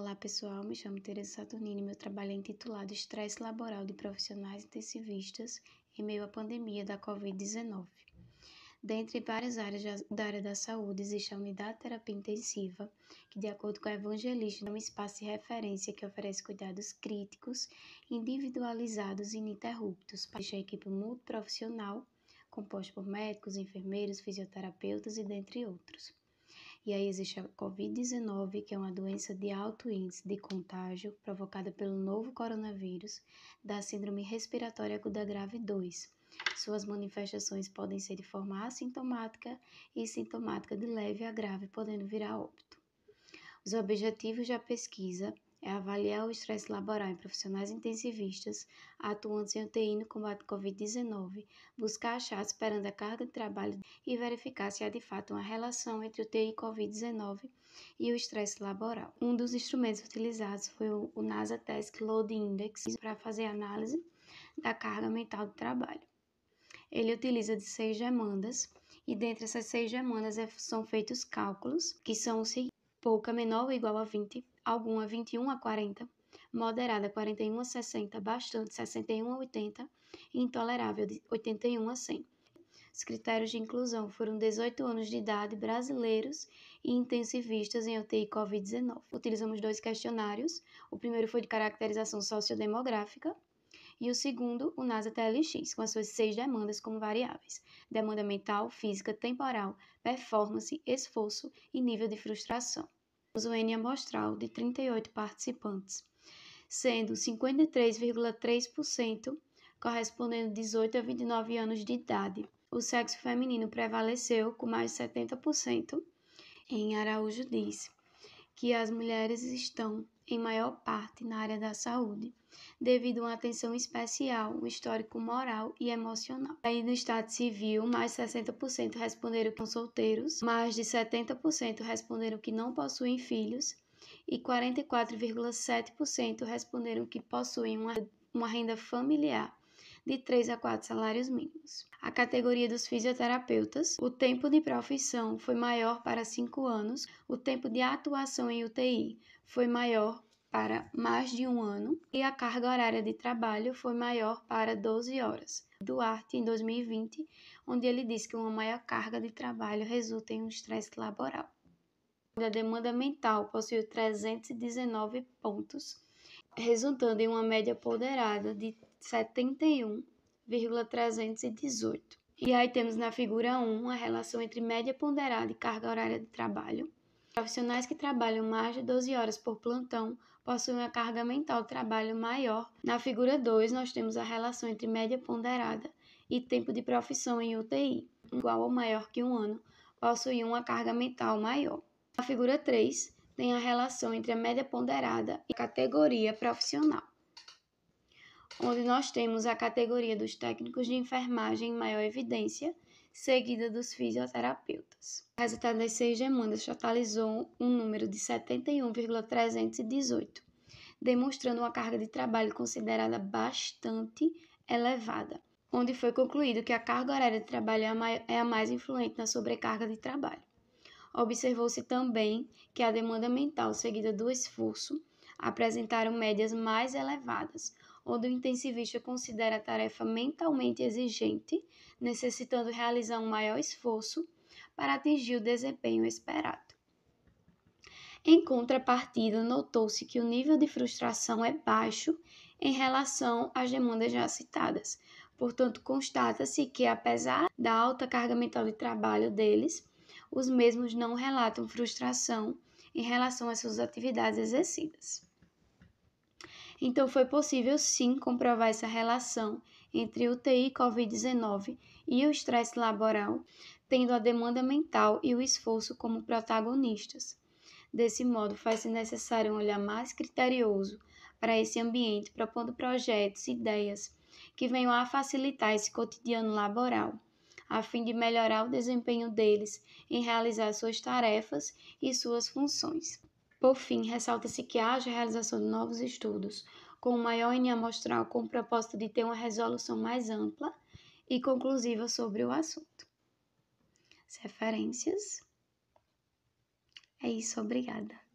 Olá pessoal, me chamo Teresa Saturnini e meu trabalho é intitulado Estresse Laboral de Profissionais Intensivistas em Meio à Pandemia da Covid-19. Dentre várias áreas da área da saúde, existe a unidade de terapia intensiva, que, de acordo com a evangelista, é um espaço de referência que oferece cuidados críticos, individualizados e ininterruptos para a equipe multiprofissional, composta por médicos, enfermeiros, fisioterapeutas e dentre outros. E aí existe a Covid-19, que é uma doença de alto índice de contágio provocada pelo novo coronavírus da Síndrome Respiratória Aguda Grave 2. Suas manifestações podem ser de forma assintomática e sintomática de leve a grave, podendo virar óbito. Os objetivos da pesquisa é avaliar o estresse laboral em profissionais intensivistas atuantes em UTI no combate à Covid-19, buscar achar esperando a carga de trabalho e verificar se há de fato uma relação entre UTI Covid-19 e o estresse laboral. Um dos instrumentos utilizados foi o NASA Task Load Index para fazer análise da carga mental do trabalho. Ele utiliza de seis demandas e dentre essas seis demandas é, são feitos cálculos que são os seguintes pouca menor ou igual a 20, alguma 21 a 40, moderada 41 a 60, bastante 61 a 80 e intolerável 81 a 100. Os critérios de inclusão foram 18 anos de idade, brasileiros e intensivistas em UTI Covid-19. Utilizamos dois questionários. O primeiro foi de caracterização sociodemográfica e o segundo, o NASA TLX, com as suas seis demandas como variáveis: demanda mental, física, temporal, performance, esforço e nível de frustração. o N amostral de 38 participantes, sendo 53,3% correspondendo 18 a 29 anos de idade. O sexo feminino prevaleceu com mais de 70%, em Araújo disse que as mulheres estão, em maior parte, na área da saúde, devido a uma atenção especial, um histórico moral e emocional. Aí no Estado Civil, mais 60% responderam que são solteiros, mais de 70% responderam que não possuem filhos e 44,7% responderam que possuem uma, uma renda familiar de 3 a 4 salários mínimos. A categoria dos fisioterapeutas, o tempo de profissão foi maior para 5 anos, o tempo de atuação em UTI foi maior para mais de um ano e a carga horária de trabalho foi maior para 12 horas. Duarte, em 2020, onde ele diz que uma maior carga de trabalho resulta em um estresse laboral. A demanda mental possuiu 319 pontos, resultando em uma média ponderada de 71,318. E aí temos na figura 1 a relação entre média ponderada e carga horária de trabalho. Profissionais que trabalham mais de 12 horas por plantão possuem uma carga mental de trabalho maior. Na figura 2, nós temos a relação entre média ponderada e tempo de profissão em UTI, igual ou maior que um ano, possuem uma carga mental maior. Na figura 3, tem a relação entre a média ponderada e categoria profissional onde nós temos a categoria dos técnicos de enfermagem em maior evidência, seguida dos fisioterapeutas. O resultado das seis demandas totalizou um número de 71,318, demonstrando uma carga de trabalho considerada bastante elevada, onde foi concluído que a carga horária de trabalho é, é a mais influente na sobrecarga de trabalho. Observou-se também que a demanda mental seguida do esforço apresentaram médias mais elevadas, onde o intensivista considera a tarefa mentalmente exigente, necessitando realizar um maior esforço para atingir o desempenho esperado. Em contrapartida, notou-se que o nível de frustração é baixo em relação às demandas já citadas. Portanto, constata-se que, apesar da alta carga mental de trabalho deles, os mesmos não relatam frustração em relação às suas atividades exercidas. Então, foi possível sim comprovar essa relação entre UTI Covid-19 e o estresse laboral, tendo a demanda mental e o esforço como protagonistas. Desse modo, faz-se necessário um olhar mais criterioso para esse ambiente, propondo projetos e ideias que venham a facilitar esse cotidiano laboral, a fim de melhorar o desempenho deles em realizar suas tarefas e suas funções. Por fim, ressalta-se que haja a realização de novos estudos com maior N amostral com o propósito de ter uma resolução mais ampla e conclusiva sobre o assunto. As referências. É isso, obrigada.